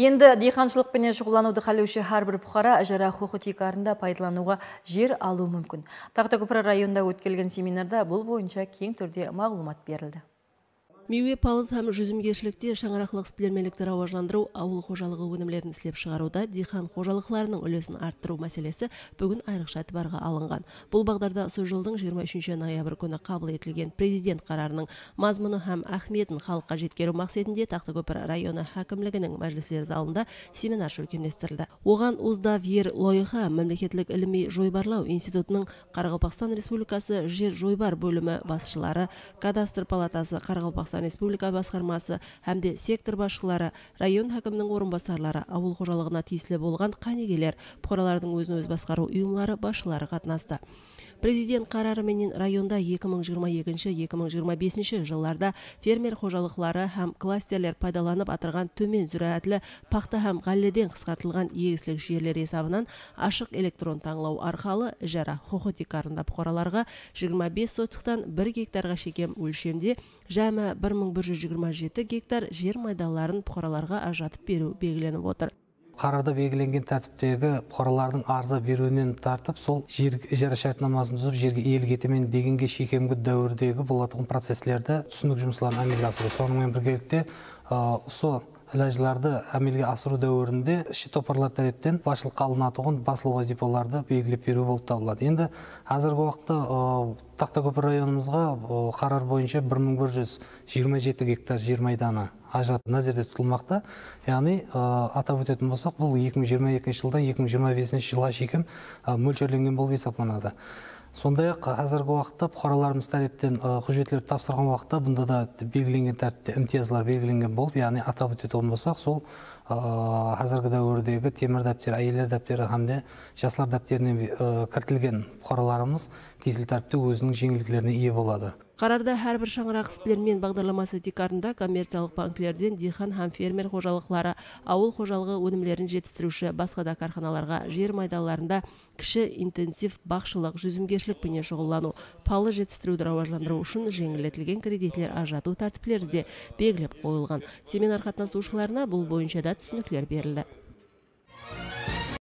енді диқаншылықпенен шұғылдануды қалеуші әрбір бұқара жара құқы текарында пайдалануға жер алу мүмкін тақтакөпір районында өткелген семинарда бұл бойынша кең түрде мағлұмат берілді мюэ палыз һәм жүзімгершілікте шаңырақлық сілермелікті ауыл қожалығы өнімлерін ісілеп шығаруда дихан қожалықларының үлесін арттыру мәселесі бүгін айрықша әтібарға алынған бұл бағдарда осы жылдың 23 ноябрь күні қабыл етілген президент қарарының мазмұны һәм әхметін халыққа жеткеру тақты тақтакөпір районы әкімдігінің мәжілістер залында семинар үлкемдестірілді оған узда ер лойыха мемлекеттік ілми жойбарлау институтының қарақалпақстан республикасы жер жойбар бөлімі басшылары кадастр палатасы қарақалпақстан қазақстан республика басқармасы һәм де сектор басшылары район әкімінің орынбасарлары ауыл қожалығына тиесілі болған қанегелер пұқаралардың өзін өз басқару ұйымдары басшылары қатынасты президент қарарыменен районда 2022-2025 жылларда фермер қожалықлары һәм кластерлер пайдаланып атырған төмен зүрәтлі пақты һәм ғалледен қысқартылған егістік жерлер есабынан ашық электрон таңлау арқалы жара хохотикарында бұқараларға 25 сотықтан 1 гектарға шекем өлшемде жәмі бір мың бір жүз жиырма жеті гектар жер майдаларын бұқараларға ажыратып беру белгіленіп отыр қарарда белгіленген тәртіптегі бұқаралардың арза беруінен тартып сол жер, жер шартнамасын түзіп жерге иелік етемен дегенге шекемгі дәуірдегі болатын процесслерді түсінік жұмыстарын әмелге асыру сонымен біргелікте осы ләжіларды әмелге асыру дәуірінде топарлар тәріптен басшылыққа алынатұғын басыл вазипаларды белгілеп беру болып табылады енді қазіргі уақытта тақтакөпір районымызға қарар бойынша жеті гектар жер майданы ажыратып назерде тұтылмақта яғни атап өтетін болсақ бұл 2022 жылдан 2025 жылға шейін мөлшерленген болып есептеледі сондай ақ қазіргі уақытта бұқараларымыз тәрептен құжеттерді тапсырған уақытта бұнда да белгіленген тәртіпте имтиязлар белгіленген болып яғни атап өтетін болсақ сол қазіргі дәуірдегі темір дәптер әйелдер дәптері һәмде жастар дәптеріне кіртілген бұқараларымыз тезіл тәртіпте өзінің жеңілдіктеріне ие болады Қарарда әрбір шаңырақ сплермен бағдарламасы декарында коммерциялық банклерден дихан һәм фермер қожалықлары, ауыл қожалығы өнімлерін жетістіруші басқа да карханаларға жер майдаларында кіші интенсив бақшылық, жүзімгершілік шұғылдану шұғыллану, палы жетістіруді рауажландыру үшін жеңілдетілген кредитлер ажырату тәртіптері де белгілеп қойылған. Семинар қатынасушыларына бұл бойынша да түсініктер берілді.